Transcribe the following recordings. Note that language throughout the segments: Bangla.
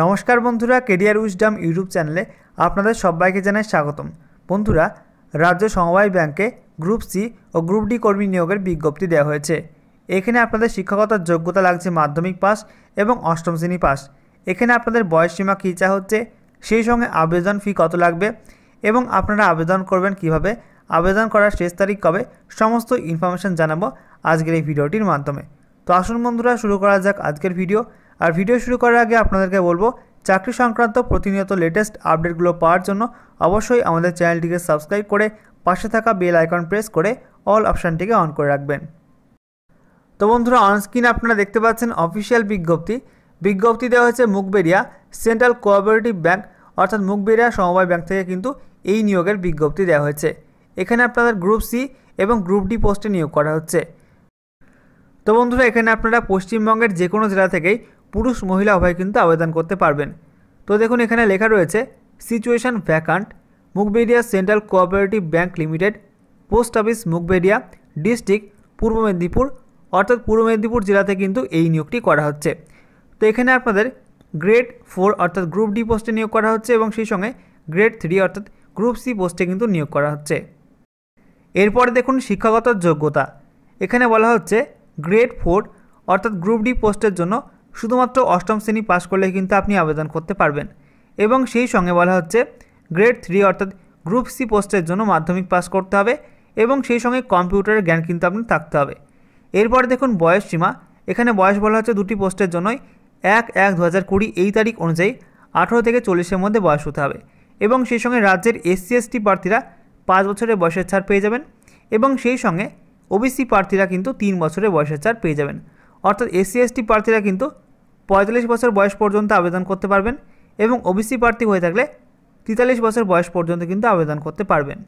নমস্কার বন্ধুরা কেরিয়ার উইজডাম ইউটিউব চ্যানেলে আপনাদের সবাইকে জানাই স্বাগতম বন্ধুরা রাজ্য সমবায় ব্যাংকে গ্রুপ সি ও গ্রুপ ডি কর্মী নিয়োগের বিজ্ঞপ্তি দেওয়া হয়েছে এখানে আপনাদের শিক্ষকতার যোগ্যতা লাগছে মাধ্যমিক পাস এবং অষ্টম শ্রেণী পাস এখানে আপনাদের বয়সসীমা কী চা হচ্ছে সেই সঙ্গে আবেদন ফি কত লাগবে এবং আপনারা আবেদন করবেন কিভাবে আবেদন করার শেষ তারিখ কবে সমস্ত ইনফরমেশান জানাবো আজকের এই ভিডিওটির মাধ্যমে তো আসুন বন্ধুরা শুরু করা যাক আজকের ভিডিও আর ভিডিও শুরু করার আগে আপনাদেরকে বলবো চাকরি সংক্রান্ত প্রতিনিয়ত লেটেস্ট আপডেটগুলো পাওয়ার জন্য অবশ্যই আমাদের চ্যানেলটিকে সাবস্ক্রাইব করে পাশে থাকা বেল আইকন প্রেস করে অল অপশানটিকে অন করে রাখবেন তো বন্ধুরা অনস্ক্রিন আপনারা দেখতে পাচ্ছেন অফিসিয়াল বিজ্ঞপ্তি বিজ্ঞপ্তি দেওয়া হয়েছে মুখবেরিয়া সেন্ট্রাল কোঅপারেটিভ ব্যাংক অর্থাৎ মুখবেরিয়া সমবায় ব্যাংক থেকে কিন্তু এই নিয়োগের বিজ্ঞপ্তি দেওয়া হয়েছে এখানে আপনাদের গ্রুপ সি এবং গ্রুপ ডি পোস্টে নিয়োগ করা হচ্ছে তো বন্ধুরা এখানে আপনারা পশ্চিমবঙ্গের যে কোনো জেলা থেকেই পুরুষ মহিলা উভয় কিন্তু আবেদন করতে পারবেন তো দেখুন এখানে লেখা রয়েছে situation vacant Mukhberia central cooperative bank limited post office Mukhberia district Purba Medinipur অর্থাৎ পূর্ব মেদিনীপুর জেলাতে কিন্তু এই নিয়োগটি করা হচ্ছে তো এখানে আপনাদের গ্রেড ফোর অর্থাৎ গ্রুপ ডি পোস্টে নিয়োগ করা হচ্ছে এবং সেই সঙ্গে গ্রেড থ্রি অর্থাৎ গ্রুপ সি পোস্টে কিন্তু নিয়োগ করা হচ্ছে এরপর দেখুন শিক্ষাগত যোগ্যতা এখানে বলা হচ্ছে গ্রেড ফোর অর্থাৎ গ্রুপ ডি পোস্টের জন্য শুধুমাত্র অষ্টম শ্রেণী পাশ করলে কিন্তু আপনি আবেদন করতে পারবেন এবং সেই সঙ্গে বলা হচ্ছে গ্রেড থ্রি অর্থাৎ গ্রুপ সি পোস্টের জন্য মাধ্যমিক পাস করতে হবে এবং সেই সঙ্গে কম্পিউটারের জ্ঞান কিন্তু আপনি থাকতে হবে এরপরে দেখুন বয়স সীমা এখানে বয়স বলা হচ্ছে দুটি পোস্টের জন্যই এক এক দু হাজার কুড়ি এই তারিখ অনুযায়ী আঠেরো থেকে চল্লিশের মধ্যে বয়স হতে হবে এবং সেই সঙ্গে রাজ্যের এসসি এসটি প্রার্থীরা পাঁচ বছরের বয়সের ছাড় পেয়ে যাবেন এবং সেই সঙ্গে ওবিসি প্রার্থীরা কিন্তু তিন বছরের বয়সের ছাড় পেয়ে যাবেন অর্থাৎ এসসি এসটি প্রার্থীরা কিন্তু পঁয়তাল্লিশ বছর বয়স পর্যন্ত আবেদন করতে পারবেন এবং ওবিসি প্রার্থী হয়ে থাকলে তেতাল্লিশ বছর বয়স পর্যন্ত কিন্তু আবেদন করতে পারবেন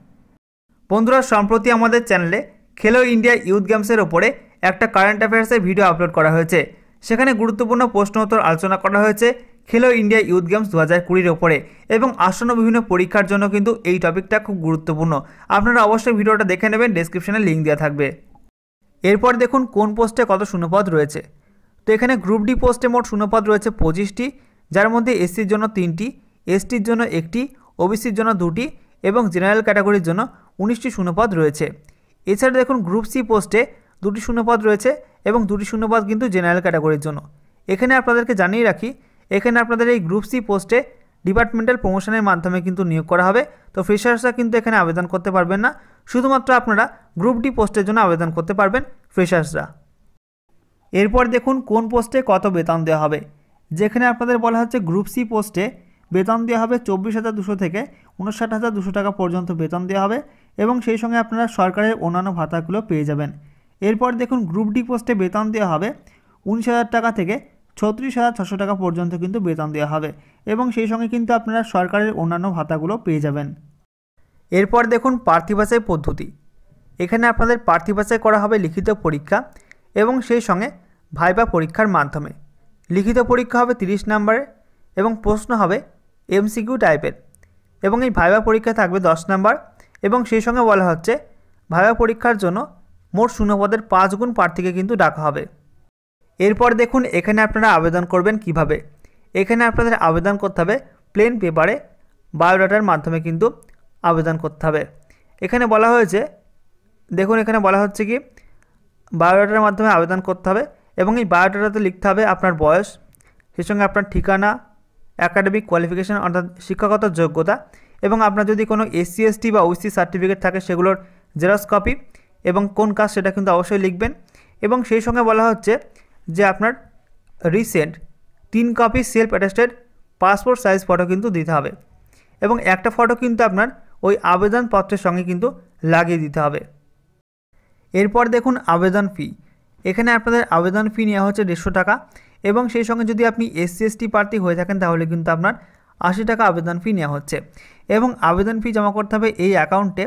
বন্ধুরা সম্প্রতি আমাদের চ্যানেলে খেলো ইন্ডিয়া ইউথ গেমসের ওপরে একটা কারেন্ট অ্যাফেয়ার্সের ভিডিও আপলোড করা হয়েছে সেখানে গুরুত্বপূর্ণ প্রশ্নোত্তর আলোচনা করা হয়েছে খেলো ইন্ডিয়া ইউথ গেমস দু হাজার কুড়ির ওপরে এবং আসন্ন বিভিন্ন পরীক্ষার জন্য কিন্তু এই টপিকটা খুব গুরুত্বপূর্ণ আপনারা অবশ্যই ভিডিওটা দেখে নেবেন ডেসক্রিপশনে লিঙ্ক দেওয়া থাকবে এরপর দেখুন কোন পোস্টে কত শূন্যপদ রয়েছে তো এখানে গ্রুপ ডি পোস্টে মোট শূন্যপদ রয়েছে পঁচিশটি যার মধ্যে এসসির জন্য তিনটি এসটির জন্য একটি ওবিসির জন্য দুটি এবং জেনারেল ক্যাটাগরির জন্য উনিশটি শূন্যপদ রয়েছে এছাড়া দেখুন গ্রুপ সি পোস্টে দুটি শূন্যপদ রয়েছে এবং দুটি শূন্যপদ কিন্তু জেনারেল ক্যাটাগরির জন্য এখানে আপনাদেরকে জানিয়ে রাখি এখানে আপনাদের এই গ্রুপ সি পোস্টে ডিপার্টমেন্টাল প্রমোশনের মাধ্যমে কিন্তু নিয়োগ করা হবে তো ফ্রেশার্সরা কিন্তু এখানে আবেদন করতে পারবেন না শুধুমাত্র আপনারা গ্রুপ ডি পোস্টের জন্য আবেদন করতে পারবেন ফ্রেশার্সরা এরপর দেখুন কোন পোস্টে কত বেতন দেওয়া হবে যেখানে আপনাদের বলা হচ্ছে গ্রুপ সি পোস্টে বেতন দেওয়া হবে চব্বিশ হাজার দুশো থেকে উনষাট হাজার দুশো টাকা পর্যন্ত বেতন দেওয়া হবে এবং সেই সঙ্গে আপনারা সরকারের অন্যান্য ভাতাগুলো পেয়ে যাবেন এরপর দেখুন গ্রুপ ডি পোস্টে বেতন দেওয়া হবে উনিশ হাজার টাকা থেকে ছত্রিশ হাজার ছশো টাকা পর্যন্ত কিন্তু বেতন দেওয়া হবে এবং সেই সঙ্গে কিন্তু আপনারা সরকারের অন্যান্য ভাতাগুলো পেয়ে যাবেন এরপর দেখুন পার্থিবাসের পদ্ধতি এখানে আপনাদের প্রার্থী করা হবে লিখিত পরীক্ষা এবং সেই সঙ্গে ভাইবা পরীক্ষার মাধ্যমে লিখিত পরীক্ষা হবে তিরিশ নাম্বারে এবং প্রশ্ন হবে এমসিকিউ টাইপের এবং এই ভাইবা পরীক্ষা থাকবে দশ নম্বর এবং সেই সঙ্গে বলা হচ্ছে ভাইবা পরীক্ষার জন্য মোট শূন্যপদের পাঁচ গুণ প্রার্থীকে কিন্তু ডাকা হবে এরপর দেখুন এখানে আপনারা আবেদন করবেন কিভাবে এখানে আপনাদের আবেদন করতে হবে প্লেন পেপারে বায়োডাটার মাধ্যমে কিন্তু আবেদন করতে হবে এখানে বলা হয়েছে দেখুন এখানে বলা হচ্ছে কি বায়োডাটার মাধ্যমে আবেদন করতে হবে এবং এই বায়োডাটাতে লিখতে হবে আপনার বয়স সেই সঙ্গে আপনার ঠিকানা অ্যাকাডেমিক কোয়ালিফিকেশান অর্থাৎ শিক্ষাগত যোগ্যতা এবং আপনার যদি কোনো এসসি এসটি বা ওসি সার্টিফিকেট থাকে সেগুলোর জেরক্স কপি এবং কোন কাজ সেটা কিন্তু অবশ্যই লিখবেন এবং সেই সঙ্গে বলা হচ্ছে যে আপনার রিসেন্ট তিন copy self attested passport size photo কিন্তু দিতে হবে এবং একটা ফটো কিন্তু আপনার ওই আবেদনপত্রের সঙ্গে কিন্তু লাগিয়ে দিতে হবে এরপর দেখুন আবেদন ফি এখানে আপনাদের আবেদন ফি নেওয়া হচ্ছে দেড়শো টাকা এবং সেই সঙ্গে যদি আপনি এসসি এসটি প্রার্থী হয়ে থাকেন তাহলে কিন্তু আপনার আশি টাকা আবেদন ফি নেওয়া হচ্ছে এবং আবেদন ফি জমা করতে হবে এই অ্যাকাউন্টে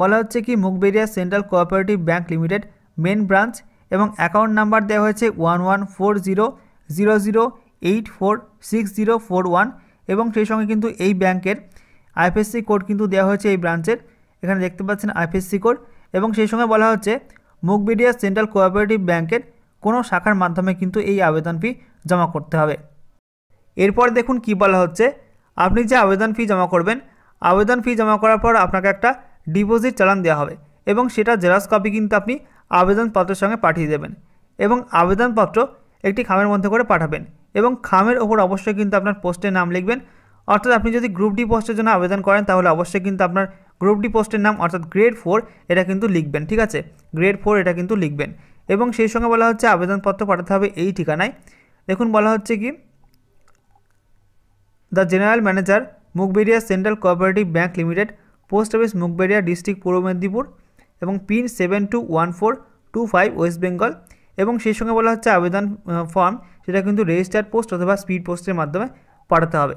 বলা হচ্ছে কি Mukhberia central cooperative bank limited main branch এবং অ্যাকাউন্ট নাম্বার দেওয়া হয়েছে one one four zero zero zero eight four six zero four one এবং সেই সঙ্গে কিন্তু এই ব্যাংকের আইএফএসসি কোড কিন্তু দেওয়া হয়েছে এই ব্রাঞ্চের এখানে দেখতে পাচ্ছেন আইএফএসসি কোড এবং সেই সময় বলা হচ্ছে মুখবিডিয়া সেন্ট্রাল কোঅপারেটিভ ব্যাংকের কোনো শাখার মাধ্যমে কিন্তু এই আবেদন ফি জমা করতে হবে এরপর দেখুন কি বলা হচ্ছে আপনি যে আবেদন ফি জমা করবেন আবেদন ফি জমা করার পর আপনাকে একটা ডিপোজিট চালান দেওয়া হবে এবং সেটা জেরক্স কপি কিন্তু আপনি আবেদনপত্রের সঙ্গে পাঠিয়ে দেবেন এবং আবেদনপত্র একটি খামের মধ্যে করে পাঠাবেন এবং খামের ওপর অবশ্যই কিন্তু আপনার পোস্টে নাম লিখবেন অর্থাৎ আপনি যদি গ্রুপ ডি পোস্টের জন্য আবেদন করেন তাহলে অবশ্যই কিন্তু আপনার গ্রুপ ডি পোস্টের নাম অর্থাৎ গ্রেড ফোর এটা কিন্তু লিখবেন ঠিক আছে গ্রেড ফোর এটা কিন্তু লিখবেন এবং সেই সঙ্গে বলা হচ্ছে আবেদনপত্র পাঠাতে হবে এই ঠিকানায় দেখুন বলা হচ্ছে কি the general manager Mukhberia central cooperative bank limited post office Mukhberia district Purba Medinipur এবং pin seven two one four two five West Bengal এবং সেই সঙ্গে বলা হচ্ছে আবেদন ফর্ম সেটা কিন্তু রেজিস্টার্ড পোস্ট অথবা স্পিড পোস্টের মাধ্যমে পাঠাতে হবে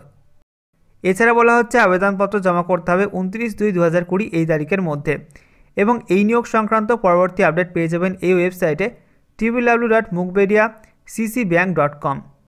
এছাড়া বলা হচ্ছে আবেদনপত্র জমা করতে হবে উনত্রিশ দুই দু হাজার কুড়ি এই তারিখের মধ্যে এবং এই নিয়োগ সংক্রান্ত পরবর্তী আপডেট পেয়ে যাবেন এই ওয়েবসাইটে টিভিডাব্লিউ dot Mukberia CC bank dot কম